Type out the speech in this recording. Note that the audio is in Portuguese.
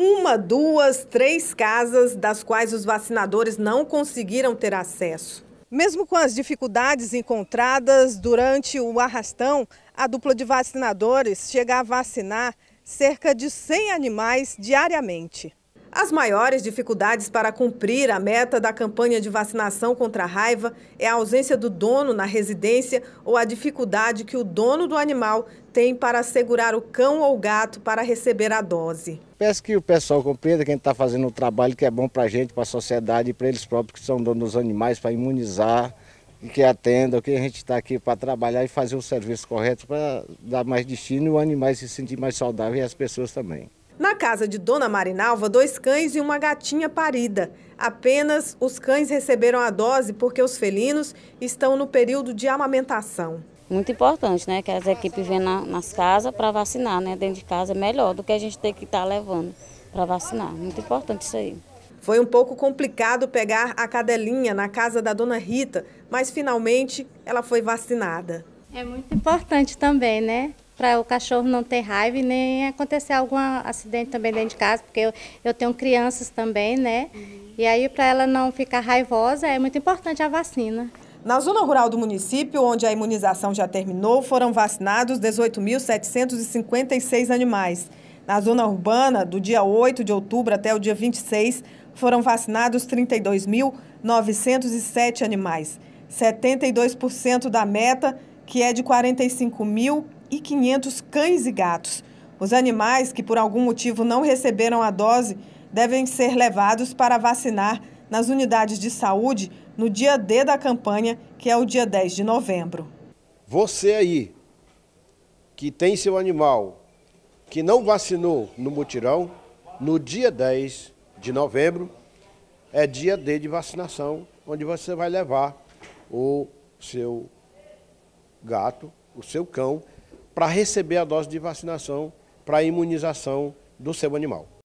uma, duas, três casas das quais os vacinadores não conseguiram ter acesso. Mesmo com as dificuldades encontradas durante o arrastão, a dupla de vacinadores chega a vacinar cerca de 100 animais diariamente. As maiores dificuldades para cumprir a meta da campanha de vacinação contra a raiva é a ausência do dono na residência ou a dificuldade que o dono do animal tem para segurar o cão ou gato para receber a dose. Peço que o pessoal compreenda que a gente está fazendo um trabalho que é bom para a gente, para a sociedade e para eles próprios que são donos dos animais, para imunizar e que atendam, que a gente está aqui para trabalhar e fazer o serviço correto para dar mais destino e o animais se sentir mais saudável e as pessoas também casa de Dona Marinalva, dois cães e uma gatinha parida. Apenas os cães receberam a dose porque os felinos estão no período de amamentação. Muito importante, né? Que as equipes venham nas casas para vacinar, né? Dentro de casa é melhor do que a gente ter que estar tá levando para vacinar. Muito importante isso aí. Foi um pouco complicado pegar a cadelinha na casa da dona Rita, mas finalmente ela foi vacinada. É muito importante também, né? para o cachorro não ter raiva e nem acontecer algum acidente também dentro de casa, porque eu, eu tenho crianças também, né? Uhum. E aí, para ela não ficar raivosa, é muito importante a vacina. Na zona rural do município, onde a imunização já terminou, foram vacinados 18.756 animais. Na zona urbana, do dia 8 de outubro até o dia 26, foram vacinados 32.907 animais, 72% da meta, que é de 45.000 e 500 cães e gatos. Os animais que por algum motivo não receberam a dose devem ser levados para vacinar nas unidades de saúde no dia D da campanha, que é o dia 10 de novembro. Você aí, que tem seu animal que não vacinou no mutirão, no dia 10 de novembro, é dia D de vacinação, onde você vai levar o seu gato, o seu cão para receber a dose de vacinação para a imunização do seu animal.